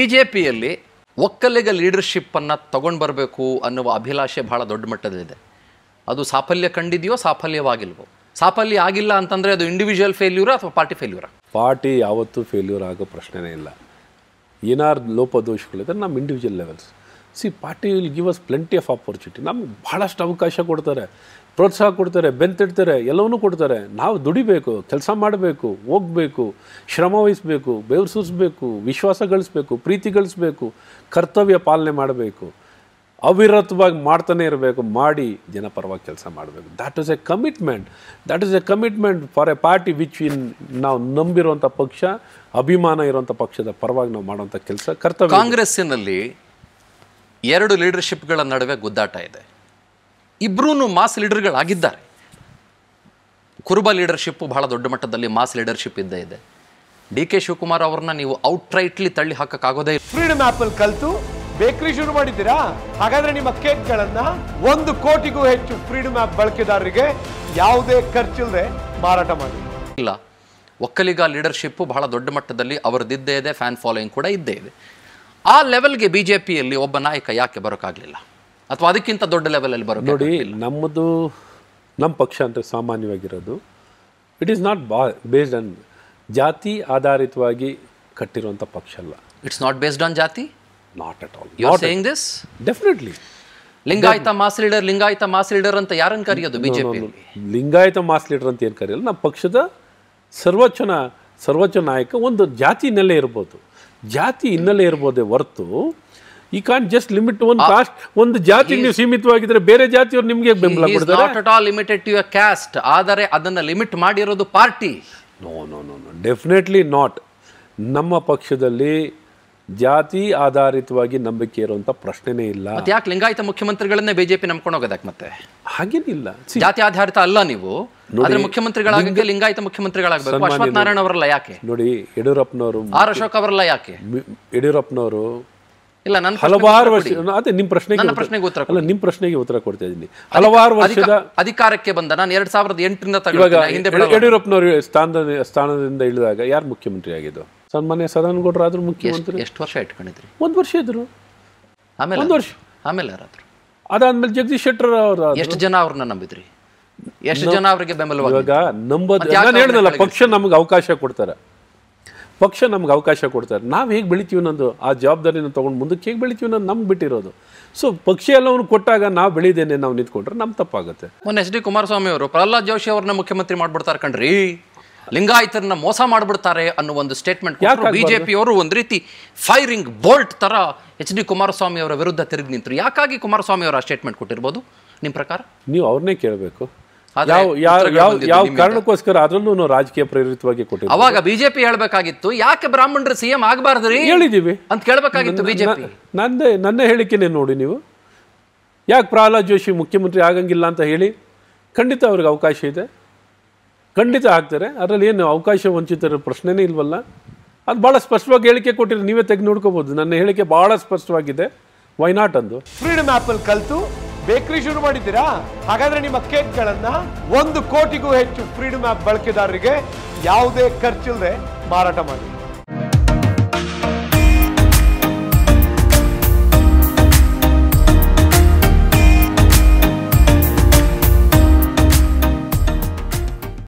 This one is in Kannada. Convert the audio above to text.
ಬಿ ಜೆ ಪಿಯಲ್ಲಿ ಒಕ್ಕಲಿಗ ಲೀಡರ್ಶಿಪ್ಪನ್ನು ತಗೊಂಡು ಬರಬೇಕು ಅನ್ನುವ ಅಭಿಲಾಷೆ ಬಹಳ ದೊಡ್ಡ ಮಟ್ಟದಲ್ಲಿದೆ ಅದು ಸಾಫಲ್ಯ ಕಂಡಿದೆಯೋ ಸಾಫಲ್ಯವಾಗಿಲ್ವೋ ಸಾಫಲ್ಯ ಆಗಿಲ್ಲ ಅಂತಂದರೆ ಅದು ಇಂಡಿವಿಜುವಲ್ ಫೇಲ್ಯೂರ ಅಥವಾ ಪಾರ್ಟಿ ಫೇಲ್ಯೂರ ಪಾರ್ಟಿ ಯಾವತ್ತೂ ಫೇಲ್ಯೂರ್ ಆಗೋ ಪ್ರಶ್ನೆನೇ ಇಲ್ಲ ಏನಾರು ಲೋಪದೋಷಗಳಿದ್ರೆ ನಮ್ಮ ಇಂಡಿವಿಜುವಲ್ ಲೆವೆಲ್ಸ್ ಸಿ party will give us plenty of opportunity ನಮ್ಗೆ ಭಾಳಷ್ಟು ಅವಕಾಶ ಕೊಡ್ತಾರೆ ಪ್ರೋತ್ಸಾಹ ಕೊಡ್ತಾರೆ ಬೆಂತಿಡ್ತಾರೆ ಎಲ್ಲವನ್ನೂ ಕೊಡ್ತಾರೆ ನಾವು ದುಡಿಬೇಕು ಕೆಲಸ ಮಾಡಬೇಕು ಹೋಗಬೇಕು ಶ್ರಮ ವಹಿಸಬೇಕು ಬೆವರು ಸೂಸಬೇಕು ವಿಶ್ವಾಸ ಗಳಿಸ್ಬೇಕು ಪ್ರೀತಿ ಗಳಿಸ್ಬೇಕು ಕರ್ತವ್ಯ ಪಾಲನೆ ಮಾಡಬೇಕು ಅವಿರತವಾಗಿ ಮಾಡ್ತಾನೆ ಇರಬೇಕು ಮಾಡಿ ಜನ ಪರವಾಗಿ ಕೆಲಸ ಮಾಡಬೇಕು that is a commitment that is a commitment for a party which in ನಾವು ನಂಬಿರುವಂಥ ಪಕ್ಷ ಅಭಿಮಾನ ಇರುವಂಥ ಪಕ್ಷದ ಪರವಾಗಿ ನಾವು ಮಾಡುವಂಥ ಕೆಲಸ ಕರ್ತವ್ಯ ಕಾಂಗ್ರೆಸ್ಸಿನಲ್ಲಿ ಎರಡು ಲೀಡರ್ಶಿಪ್ಗಳ ನಡುವೆ ಗುದ್ದಾಟ ಇದೆ ಇಬ್ಬರೂ ಮಾಸ್ ಲೀಡರ್ಗಳಾಗಿದ್ದಾರೆ ಕುರುಬ ಲೀಡರ್ಶಿಪ್ಪು ಬಹಳ ದೊಡ್ಡ ಮಟ್ಟದಲ್ಲಿ ಮಾಸ್ ಲೀಡರ್ಶಿಪ್ ಇದ್ದೇ ಇದೆ ಡಿ ಕೆ ಶಿವಕುಮಾರ್ ಅವ್ರನ್ನ ನೀವು ಔಟ್ರೈಟ್ಲಿ ತಳ್ಳಿ ಹಾಕಕ್ಕಾಗೋದೇ ಫ್ರೀಡಮ್ ಅಲ್ಲಿ ಕಲಿತು ಬೇಕರಿ ಶುರು ಮಾಡಿದ್ದೀರಾ ಹಾಗಾದ್ರೆ ನಿಮ್ಮ ಕೇಕ್ಗಳನ್ನ ಒಂದು ಕೋಟಿಗೂ ಹೆಚ್ಚು ಫ್ರೀಡಮ್ ಆಪ್ ಬಳಕೆದಾರರಿಗೆ ಯಾವುದೇ ಖರ್ಚಿಲ್ಲದೆ ಮಾರಾಟ ಮಾಡಿ ಇಲ್ಲ ಒಕ್ಕಲಿಗ ಲೀಡರ್ಶಿಪ್ ಬಹಳ ದೊಡ್ಡ ಮಟ್ಟದಲ್ಲಿ ಅವರದಿದ್ದೇ ಇದೆ ಫ್ಯಾನ್ ಫಾಲೋಯಿಂಗ್ ಕೂಡ ಇದ್ದೇ ಇದೆ ಆ ಲೆವೆಲ್ಗೆ ಬಿಜೆಪಿಯಲ್ಲಿ ಒಬ್ಬ ನಾಯಕ ಯಾಕೆ ಬರೋಕ್ಕಾಗಲಿಲ್ಲ ಅಥವಾ ಅದಕ್ಕಿಂತ ದೊಡ್ಡ ಲೆವೆಲಲ್ಲಿ ಬರೋದು ನೋಡಿ ನಮ್ಮದು ನಮ್ಮ ಪಕ್ಷ ಅಂತ ಸಾಮಾನ್ಯವಾಗಿರೋದು ಇಟ್ ಈಸ್ ನಾಟ್ ಬಾ ಬೇಸ್ಡ್ ಆನ್ ಜಾತಿ ಆಧಾರಿತವಾಗಿ ಕಟ್ಟಿರುವಂಥ ಪಕ್ಷ ಅಲ್ಲ ಇಟ್ಸ್ ನಾಟ್ ಬೇಸ್ಡ್ ಆನ್ ಜಾತಿ not at all you are saying this definitely Lingayat mass leader Lingayat mass leader ಅಂತ ಯಾರನ್ನು ಕರೆಯೋದು ಬಿಜೆಪಿ ಲಿಂಗಾಯತ ಮಾಸ್ ಲೀಡರ್ ಅಂತ ಏನು ಕರೆಯಲ್ಲ ನಮ್ಮ ಪಕ್ಷದ ಸರ್ವೋಚ್ಚ ಸರ್ವೋಚ್ಚ ನಾಯಕ ಒಂದು ಜಾತಿ ನೆಲೆ ಇರ್ಬೋದು ಜಾತಿ ಹಿನ್ನೆಲೆ ಇರ್ಬೋದೇ ಹೊರತು ಈ ಕಾನ್ ಜಸ್ಟ್ ಲಿಮಿಟ್ ಟು ಒಂದು ಕಾಸ್ಟ್ ಒಂದು ಜಾತಿ ನೀವು ಸೀಮಿತವಾಗಿದ್ರೆ ಬೇರೆ ಜಾತಿಯವರು ನಿಮಗೆ ಬೆಂಬಲ ಕೊಡ್ತಾರೆ ಲಿಮಿಟೆಡ್ ಟು ಕ್ಯಾಸ್ಟ್ ಆದರೆ ಅದನ್ನ ಲಿಮಿಟ್ ಮಾಡಿರೋದು party no no no no definitely not ನಮ್ಮ ಪಕ್ಷದಲ್ಲಿ ಜಾತಿ ಆಧಾರಿತವಾಗಿ ನಂಬಿಕೆ ಇರುವಂತ ಪ್ರಶ್ನೆನೇ ಇಲ್ಲ ಯಾಕೆ ಲಿಂಗಾಯತ ಮುಖ್ಯಮಂತ್ರಿಗಳನ್ನೇ ಬಿಜೆಪಿ ನಂಬ್ಕೊಂಡು ಹೋಗೋದಕ್ಕೆ ಮತ್ತೆ ಹಾಗೇನಿಲ್ಲ ಜಾತಿ ಆಧಾರಿತ ಅಲ್ಲ ನೀವು ಆದ್ರೆ ಲಿಂಗಾಯತ ಮುಖ್ಯಮಂತ್ರಿಗಳಾಗಬೇಕು ಅಶ್ವಥ್ ನಾರಾಯಣ ಅವರಲ್ಲ ಯಾಕೆ ನೋಡಿ ಯಡಿಯೂರಪ್ಪನವರು ಆರ್ ಅಶೋಕ್ ಅವರಲ್ಲ ಯಾಕೆ ಯಡಿಯೂರಪ್ಪನವರು ಇಲ್ಲ ನನ್ನ ಹಲವಾರು ವರ್ಷ ಅದೇ ನಿಮ್ಮ ಪ್ರಶ್ನೆ ನನ್ನ ಪ್ರಶ್ನೆಗೆ ಉತ್ತರ ಅಲ್ಲ ನಿಮ್ಮ ಪ್ರಶ್ನೆಗೆ ಉತ್ತರ ಕೊಡ್ತಾ ಇದ್ದೀನಿ ಹಲವಾರು ವರ್ಷದ ಅಧಿಕಾರಕ್ಕೆ ಬಂದ ನಾನು ಎರಡ್ ಸಾವಿರದ ಎಂಟರಿಂದ ಹಿಂದೆ ಯಡಿಯೂರಪ್ಪನವರು ಸ್ಥಾನದ ಸ್ಥಾನದಿಂದ ಇಳಿದಾಗ ಯಾರು ಮುಖ್ಯಮಂತ್ರಿ ಆಗಿದ್ದು ಸನ್ಮಾನ್ಯ ಸದಾನಗೌಡರು ಆದ್ರೂ ಮುಖ್ಯಮಂತ್ರಿ ಎಷ್ಟು ವರ್ಷ ಇಟ್ಕೊಂಡಿದ್ರಿ ಒಂದು ವರ್ಷ ಇದ್ರು ಆಮೇಲೆ ಒಂದು ವರ್ಷ ಆಮೇಲೆ ಯಾರಾದ್ರು ಅದಾದ್ಮೇಲೆ ಜಗದೀಶ್ ಶೆಟ್ಟರ್ ಅವರು ಎಷ್ಟು ಜನ ಅವ್ರನ್ನ ನಂಬಿದ್ರಿ ಎಷ್ಟು ಜನ ಅವರಿಗೆ ಬೆಂಬಲವಾಗಿ ಇವಾಗ ನಂಬೋದು ಹೇಳಿದಲ್ಲ ಪಕ್ಷ ನಮ್ಗೆ ಅವಕಾಶ ಕೊಡ್ತಾರೆ ಪಕ್ಷ ನಮ್ಗೆ ಅವಕಾಶ ಕೊಡ್ತಾರೆ ನಾವು ಹೇಗೆ ಬೆಳಿತೀವಿ ಅನ್ನೋದು ಆ ಜವಾಬ್ದಾರಿನ ತೊಗೊಂಡು ಮುಂದಕ್ಕೆ ಹೇಗೆ ಬೆಳಿತೀವಿ ಅನ್ನೋದು ನಮ್ಗೆ ಬಿಟ್ಟಿರೋದು ಸೊ ಪಕ್ಷ ಎಲ್ಲವನ್ನು ಕೊಟ್ಟಾಗ ನಾವು ಬೆಳಿದೇನೆ ನಾವು ನಿಂತ್ಕೊಂಡ್ರೆ ನಮ್ಮ ತಪ್ಪಾಗುತ್ತೆ ಮೊನ್ನೆ ಎಚ್ ಡಿ ಕುಮಾರಸ್ವಾಮಿ ಅವರು ಪ್ರಹ್ಲಾದ್ ಜೋಶಿ ಅವ್ರನ್ನ ಮುಖ್ಯಮಂತ್ರಿ ಮಾಡ್ಬಿಡ್ತಾರೆ ಕಣ್ರಿ ಲಿಂಗಾಯತರನ್ನ ಮೋಸ ಮಾಡ್ಬಿಡ್ತಾರೆ ಅನ್ನೋ ಒಂದು ಸ್ಟೇಟ್ಮೆಂಟ್ ಬಿಜೆಪಿಯವರು ಒಂದು ರೀತಿ ಫೈರಿಂಗ್ ಬೋಲ್ಟ್ ತರ ಎಚ್ ಡಿ ಕುಮಾರಸ್ವಾಮಿ ಅವರ ವಿರುದ್ಧ ತಿರುಗಿ ನಿಂತರು ಯಾಕಾಗಿ ಕುಮಾರಸ್ವಾಮಿ ಅವರು ಆ ಸ್ಟೇಟ್ಮೆಂಟ್ ಕೊಟ್ಟಿರ್ಬೋದು ನಿಮ್ಮ ಪ್ರಕಾರ ನೀವು ಅವ್ರನ್ನೇ ಕೇಳಬೇಕು ಯಾವ ಕಾರಣಕ್ಕೋಸ್ಕರ ಅದರಲ್ಲೂ ರಾಜಕೀಯ ಪ್ರೇರಿತವಾಗಿ ಕೊಟ್ಟಿದ್ದೀವಿ ಅವಾಗ ಬಿಜೆಪಿ ಹೇಳಬೇಕಾಗಿತ್ತು ಯಾಕೆ ಬ್ರಾಹ್ಮಣರು ಸಿಎಂ ಆಗಬಾರ್ದ್ರಿ ಹೇಳಿದೀವಿ ಅಂತ ಕೇಳಬೇಕಾಗಿತ್ತು ಬಿಜೆಪಿ ನಂದೇ ನನ್ನ ಹೇಳಿಕೆನೆ ನೋಡಿ ನೀವು ಯಾಕೆ ಪ್ರಹ್ಲಾದ್ ಜೋಶಿ ಮುಖ್ಯಮಂತ್ರಿ ಆಗಂಗಿಲ್ಲ ಅಂತ ಹೇಳಿ ಖಂಡಿತ ಅವ್ರಿಗೆ ಅವಕಾಶ ಇದೆ ಖಂಡಿತ ಆಗ್ತಾರೆ ಅದರಲ್ಲಿ ಏನು ಅವಕಾಶ ವಂಚಿತರ ಪ್ರಶ್ನೆನೇ ಇಲ್ವಲ್ಲ ಅದು ಭಾಳ ಸ್ಪಷ್ಟವಾಗಿ ಹೇಳಿಕೆ ಕೊಟ್ಟಿರಿ ನೀವೇ ತೆಗೆದು ನೋಡ್ಕೋಬಹುದು ನನ್ನ ಹೇಳಿಕೆ ಭಾಳ ಸ್ಪಷ್ಟವಾಗಿದೆ ವೈನಾಟ್ ಅಂದು ಫ್ರೀಡಮ್ ಆ್ಯಪಲ್ಲಿ ಕಲಿತು ಬೇಕರಿ ಶುರು ಮಾಡಿದ್ದೀರಾ ಹಾಗಾದ್ರೆ ನಿಮ್ಮ ಕೇಕ್ಗಳನ್ನ ಒಂದು ಕೋಟಿಗೂ ಹೆಚ್ಚು ಫ್ರೀಡಮ್ ಆಪ್ ಬಳಕೆದಾರರಿಗೆ ಯಾವುದೇ ಖರ್ಚಿಲ್ಲದೆ ಮಾರಾಟ ಮಾಡಿ